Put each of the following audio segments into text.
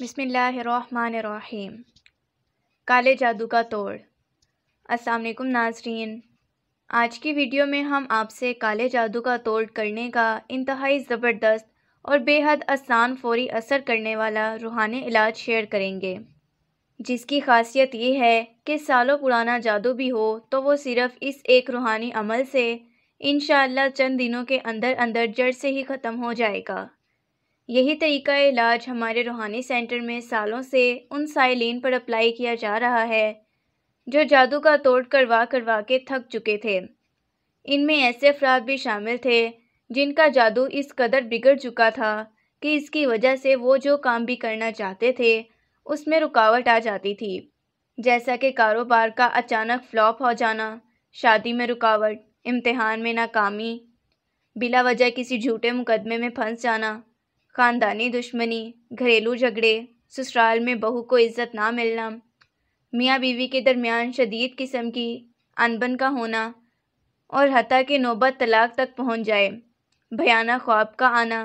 बसमीम काले जादू का तोड़ अस्सलाम वालेकुम नाजरीन आज की वीडियो में हम आपसे काले जादू का तोड़ करने का इंतहाई ज़बरदस्त और बेहद आसान फौरी असर करने वाला रूहानी इलाज शेयर करेंगे जिसकी खासियत ये है कि सालों पुराना जादू भी हो तो वो सिर्फ़ इस एक रूहानी अमल से इन चंद दिनों के अंदर अंदर जड़ से ही ख़त्म हो जाएगा यही तरीका इलाज हमारे रूहानी सेंटर में सालों से उन साइलिन पर अप्लाई किया जा रहा है जो जादू का तोड़ करवा करवा के थक चुके थे इनमें ऐसे अफराद भी शामिल थे जिनका जादू इस कदर बिगड़ चुका था कि इसकी वजह से वो जो काम भी करना चाहते थे उसमें रुकावट आ जाती थी जैसा कि कारोबार का अचानक फ्लॉप हो जाना शादी में रुकावट इम्तहान में नाकामी बिला वजह किसी झूठे मुकदमे में फंस जाना ख़ानदानी दुश्मनी घरेलू झगड़े ससुराल में बहू को इज़्ज़त ना मिलना मियाँ बीवी के दरमियान शदीद किस्म की अनबन का होना और हती के नौबत तलाक तक पहुँच जाए भयानक ख्वाब का आना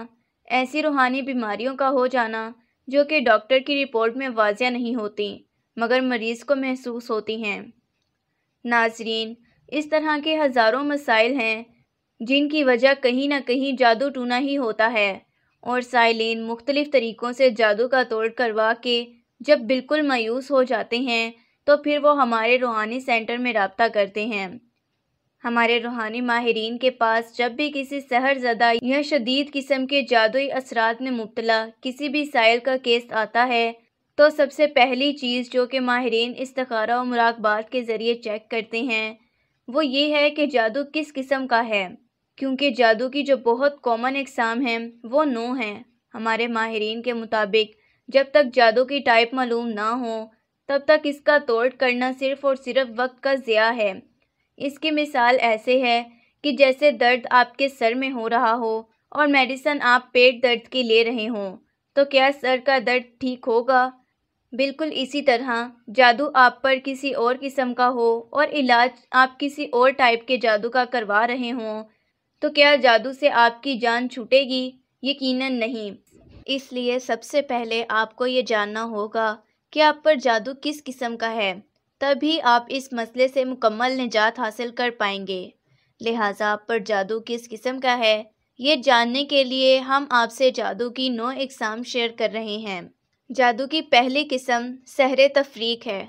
ऐसी रूहानी बीमारियों का हो जाना जो कि डॉक्टर की रिपोर्ट में वाजिया नहीं होती मगर मरीज़ को महसूस होती हैं नाजरीन इस तरह के हज़ारों मसाइल हैं जिनकी वजह कहीं ना कहीं जादू टूना ही होता है और साइलिन मुख्तलिफ़ तरीक़ों से जादू का तोड़ करवा के जब बिल्कुल मायूस हो जाते हैं तो फिर वो हमारे रूहानी सेंटर में रबता करते हैं हमारे रूहानी माहरीन के पास जब भी किसी सहर ज़दा या शदीद किस्म के जादुई असरात में मुबतला किसी भी साइल का केस आता है तो सबसे पहली चीज़ जो कि माहरीन इस्तखारा और मुराकबात के ज़रिए चेक करते हैं वो ये है कि जादू किस किस्म का है क्योंकि जादू की जो बहुत कॉमन एग्ज़ाम है वो नो है हमारे माहरीन के मुताबिक जब तक जादू की टाइप मालूम ना हो तब तक इसका तोड़ करना सिर्फ़ और सिर्फ वक्त का ज़िया है इसकी मिसाल ऐसे है कि जैसे दर्द आपके सर में हो रहा हो और मेडिसन आप पेट दर्द की ले रहे हों तो क्या सर का दर्द ठीक होगा बिल्कुल इसी तरह जादू आप पर किसी और किस्म का हो और इलाज आप किसी और टाइप के जादू का करवा रहे हों तो क्या जादू से आपकी जान छूटेगी यकीनन नहीं इसलिए सबसे पहले आपको ये जानना होगा कि आप पर जादू किस किस्म का है तभी आप इस मसले से मुकम्मल निजात हासिल कर पाएंगे लिहाजा आप पर जादू किस किस्म का है ये जानने के लिए हम आपसे जादू की नौ इकसाम शेयर कर रहे हैं जादू की पहली किस्म सहर तफरीक है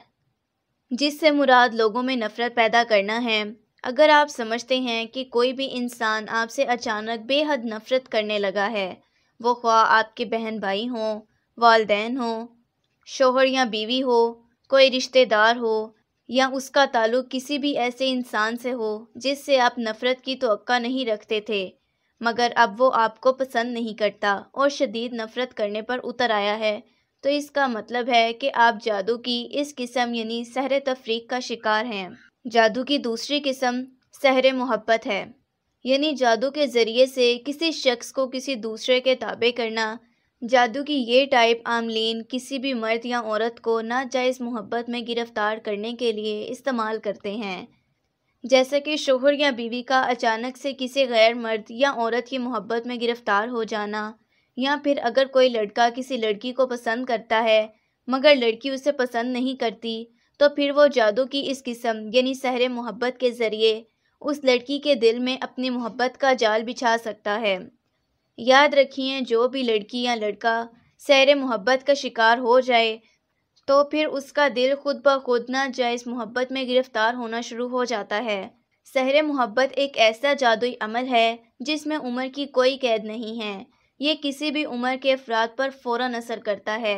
जिससे मुराद लोगों में नफ़रत पैदा करना है अगर आप समझते हैं कि कोई भी इंसान आपसे अचानक बेहद नफ़रत करने लगा है वो ख्वा आपके बहन भाई हों वालदेन हों शोहर या बीवी हो कोई रिश्तेदार हो या उसका ताल्लुक किसी भी ऐसे इंसान से हो जिससे आप नफ़रत की तो नहीं रखते थे मगर अब वो आपको पसंद नहीं करता और शदीद नफ़रत करने पर उतर आया है तो इसका मतलब है कि आप जादू की इस किस्म यानी सहर तफरीक का शिकार हैं जादू की दूसरी किस्म सहर मोहब्बत है यानी जादू के ज़रिए से किसी शख्स को किसी दूसरे के ताबे करना जादू की ये टाइप आमलिन किसी भी मर्द या औरत को नाजायज़ मोहब्बत में गिरफ़्तार करने के लिए इस्तेमाल करते हैं जैसे कि शोहर या बीवी का अचानक से किसी गैर मर्द या औरत की मोहब्बत में गिरफ़्तार हो जाना या फिर अगर कोई लड़का किसी लड़की को पसंद करता है मगर लड़की उसे पसंद नहीं करती तो फिर वो जादू की इस किस्म यानी सहर मोहब्बत के ज़रिए उस लड़की के दिल में अपनी मोहब्बत का जाल बिछा सकता है याद रखिए जो भी लड़की या लड़का सैर मोहब्बत का शिकार हो जाए तो फिर उसका दिल खुद ब खुद ना जायज़ मोहब्बत में गिरफ़्तार होना शुरू हो जाता है सहर मोहब्बत एक ऐसा जादुई अमल है जिसमें उम्र की कोई कैद नहीं है ये किसी भी उम्र के अफराद पर फौरन असर करता है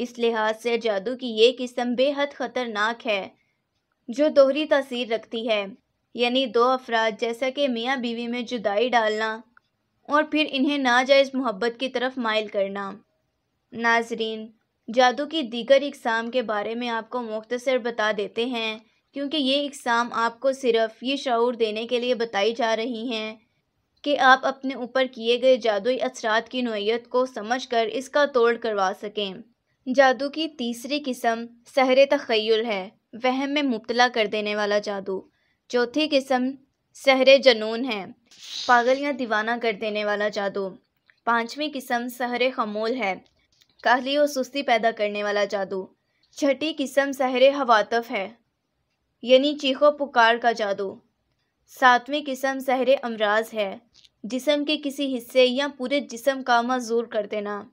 इस लिहाज से जादू की ये किस्म बेहद ख़तरनाक है जो दोहरी तसीर रखती है यानी दो अफराद जैसा कि मियाँ बीवी में जुदाई डालना और फिर इन्हें नाजायज़ मोहब्बत की तरफ माइल करना नाजरीन जादू की दीगर इकसाम के बारे में आपको मुख्तसर बता देते हैं क्योंकि ये इकसाम आपको सिर्फ ये शूर देने के लिए बताई जा रही हैं कि आप अपने ऊपर किए गए जादुई असरात की नोयत को समझ कर इसका तोड़ करवा सकें जादू की तीसरी किस्म सहर तखयल है वह में मुबला कर देने वाला जादू चौथी किस्म सहर जनून है पागल या दीवाना कर देने वाला जादू पांचवी किस्म सहर खमोल है काहली और सुस्ती पैदा करने वाला जादू छठी किस्म सहर हवातफ है यानी चीखो पुकार का जादू सातवीं किस्म सहर अमराज है जिसम के किसी हिस्से या पूरे जिसम का मजूर कर देना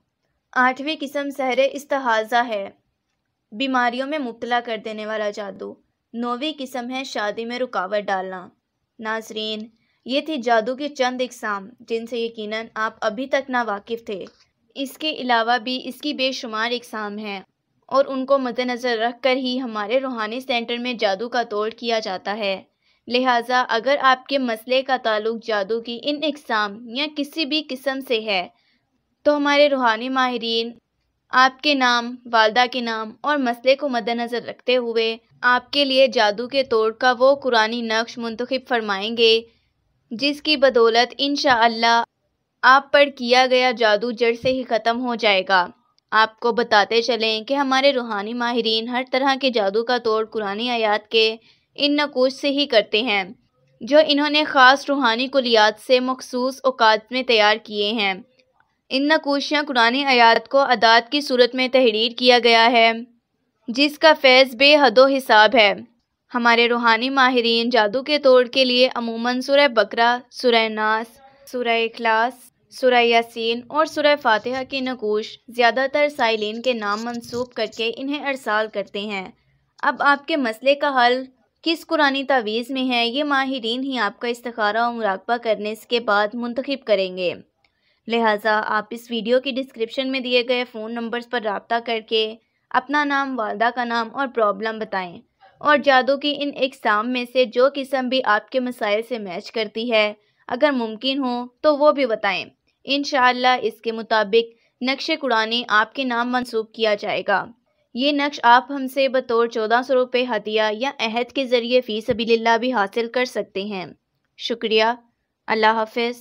आठवीं किस्म सहर इस्तहाजा है बीमारियों में मुबतला कर देने वाला जादू नौवीं किस्म है शादी में रुकावट डालना नाजरीन ये थी जादू की चंद इकसाम जिनसे यकीनन आप अभी तक ना वाकिफ़ थे इसके अलावा भी इसकी बेशुमार इकसाम हैं और उनको मद्दनज़र रख कर ही हमारे रूहानी सेंटर में जादू का तोड़ किया जाता है लिहाजा अगर आपके मसले का ताल्लुक जादू की इन इकसाम या किसी भी किस्म से है तो हमारे रूहानी माहरीन आपके नाम वालदा के नाम और मसले को मद्दनज़र रखते हुए आपके लिए जादू के तोड़ का वो कुरानी नक्श मुंतखब फरमाएंगे जिसकी बदौलत इन आप पर किया गया जादू जड़ से ही ख़त्म हो जाएगा आपको बताते चलें कि हमारे रूहानी माहरीन हर तरह के जादू का तोड़ कुरानी आयात के इन नकूश से ही करते हैं जो इन्होंने ख़ास रूहानी कुलियात से मखसूस अवकात में तैयार किए हैं इन नकोशियाँ कुरानी आयात को अदात की सूरत में तहरीर किया गया है जिसका फैज़ बेहदो हिसाब है हमारे रूहानी माहरीन जादू के तोड़ के लिए अमूमन सुरह बकरा सुरह नास सुरह इखलास सुरह यासीन और सुरह फातिहा के नकूश ज़्यादातर साइलिन के नाम मंसूब करके इन्हें अरसाल करते हैं अब आपके मसले का हल किस कुरानी तावीज़ में है ये माहरीन ही आपका इस्तारा और मुराकबा करने के बाद मुंतखब करेंगे लिहाजा आप इस वीडियो के डिस्क्रिप्शन में दिए गए फ़ोन नंबर्स पर रबता करके अपना नाम वालदा का नाम और प्रॉब्लम बताएं और जादू की इन इकसाम में से जो किस्म भी आपके मसाइल से मैच करती है अगर मुमकिन हो तो वो भी बताएं इन इसके मुताबिक नक्श कुरानी आपके नाम मंसूब किया जाएगा ये नक्श आप हमसे बतौर चौदह सौ रुपये हदिया या अहद के ज़रिए फ़ीस सबील्ला भी हासिल कर सकते हैं शुक्रिया अल्लाह हाफ